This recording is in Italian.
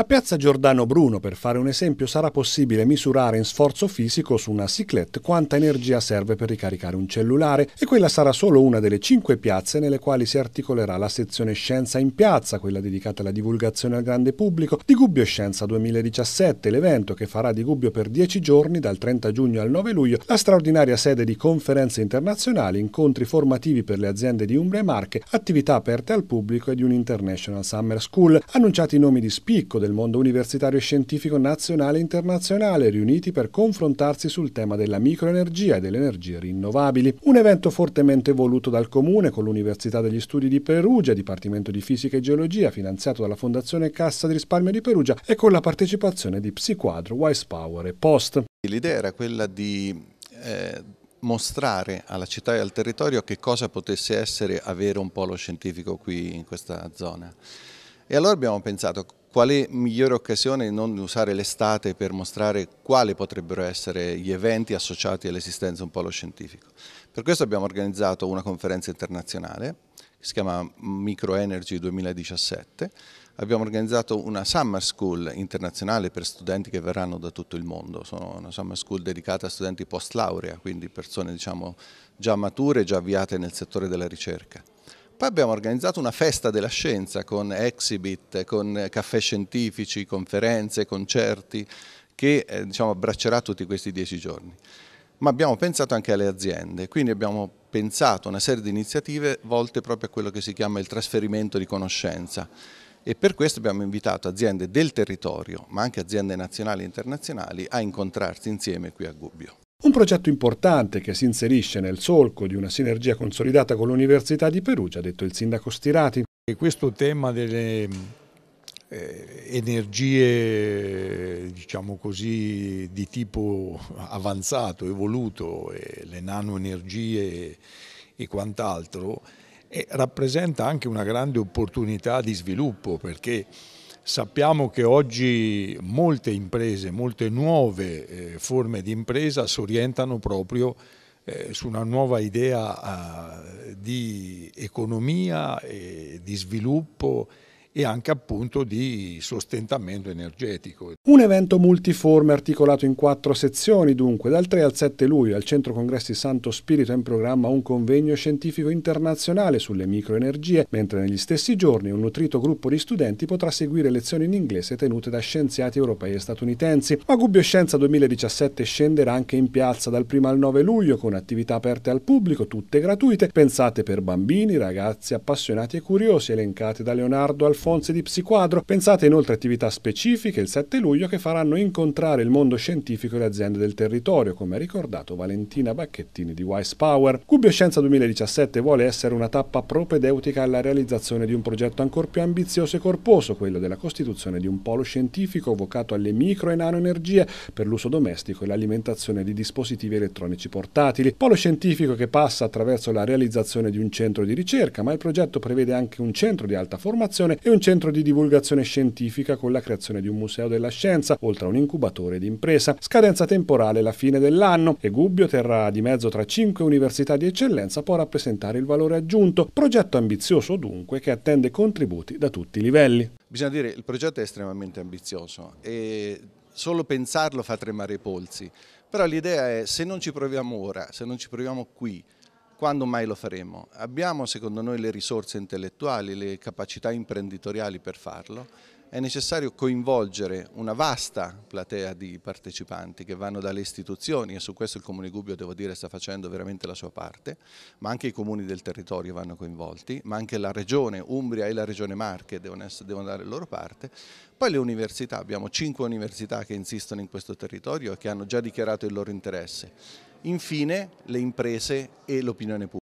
A Piazza Giordano Bruno, per fare un esempio, sarà possibile misurare in sforzo fisico su una cyclette quanta energia serve per ricaricare un cellulare e quella sarà solo una delle cinque piazze nelle quali si articolerà la sezione Scienza in Piazza, quella dedicata alla divulgazione al grande pubblico di Gubbio Scienza 2017, l'evento che farà di Gubbio per dieci giorni, dal 30 giugno al 9 luglio, la straordinaria sede di conferenze internazionali, incontri formativi per le aziende di Umbria e Marche, attività aperte al pubblico e di un International Summer School. Annunciati i nomi di spicco del del mondo universitario e scientifico nazionale e internazionale riuniti per confrontarsi sul tema della microenergia e delle energie rinnovabili. Un evento fortemente voluto dal Comune con l'Università degli Studi di Perugia, Dipartimento di Fisica e Geologia, finanziato dalla Fondazione Cassa di Risparmio di Perugia e con la partecipazione di Psiquadro, Wise Power e Post. L'idea era quella di... Eh mostrare alla città e al territorio che cosa potesse essere avere un polo scientifico qui in questa zona. E allora abbiamo pensato quale migliore occasione non usare l'estate per mostrare quali potrebbero essere gli eventi associati all'esistenza un polo scientifico. Per questo abbiamo organizzato una conferenza internazionale che si chiama Microenergy 2017. Abbiamo organizzato una summer school internazionale per studenti che verranno da tutto il mondo, sono una summer school dedicata a studenti post laurea, quindi persone diciamo, già mature, già avviate nel settore della ricerca. Poi abbiamo organizzato una festa della scienza con exhibit, con caffè scientifici, conferenze, concerti, che eh, diciamo, abbraccerà tutti questi dieci giorni. Ma abbiamo pensato anche alle aziende, quindi abbiamo pensato una serie di iniziative volte proprio a quello che si chiama il trasferimento di conoscenza e per questo abbiamo invitato aziende del territorio, ma anche aziende nazionali e internazionali, a incontrarsi insieme qui a Gubbio. Un progetto importante che si inserisce nel solco di una sinergia consolidata con l'Università di Perugia, ha detto il sindaco Stirati. E questo tema delle eh, energie, diciamo così, di tipo avanzato, evoluto, eh, le nanoenergie e, quant'altro, eh, rappresenta anche una grande opportunità di sviluppo perché Sappiamo che oggi molte imprese, molte nuove eh, forme di impresa si orientano proprio eh, su una nuova idea ah, di economia, e di sviluppo e anche appunto di sostentamento energetico. Un evento multiforme articolato in quattro sezioni dunque, dal 3 al 7 luglio al Centro Congressi Santo Spirito è in programma un convegno scientifico internazionale sulle microenergie, mentre negli stessi giorni un nutrito gruppo di studenti potrà seguire lezioni in inglese tenute da scienziati europei e statunitensi. Ma Gubbio Scienza 2017 scenderà anche in piazza dal 1 al 9 luglio con attività aperte al pubblico, tutte gratuite, pensate per bambini, ragazzi, appassionati e curiosi, elencate da Leonardo Alfonso Alfonsi di Psiquadro, pensate inoltre a attività specifiche il 7 luglio che faranno incontrare il mondo scientifico e le aziende del territorio, come ha ricordato Valentina Bacchettini di Wise Power. Cubbio Scienza 2017 vuole essere una tappa propedeutica alla realizzazione di un progetto ancora più ambizioso e corposo, quello della costituzione di un polo scientifico vocato alle micro e nanoenergie per l'uso domestico e l'alimentazione di dispositivi elettronici portatili. Polo scientifico che passa attraverso la realizzazione di un centro di ricerca, ma il progetto prevede anche un centro di alta formazione e un centro di divulgazione scientifica con la creazione di un museo della scienza, oltre a un incubatore d'impresa. Scadenza temporale la fine dell'anno e Gubbio terrà di mezzo tra cinque università di eccellenza può rappresentare il valore aggiunto. Progetto ambizioso dunque che attende contributi da tutti i livelli. Bisogna dire che il progetto è estremamente ambizioso e solo pensarlo fa tremare i polsi, però l'idea è se non ci proviamo ora, se non ci proviamo qui, quando mai lo faremo? Abbiamo secondo noi le risorse intellettuali, le capacità imprenditoriali per farlo, è necessario coinvolgere una vasta platea di partecipanti che vanno dalle istituzioni e su questo il Comune Gubbio devo dire sta facendo veramente la sua parte, ma anche i comuni del territorio vanno coinvolti, ma anche la Regione Umbria e la Regione Marche devono, essere, devono dare la loro parte. Poi le università, abbiamo cinque università che insistono in questo territorio e che hanno già dichiarato il loro interesse infine le imprese e l'opinione pubblica.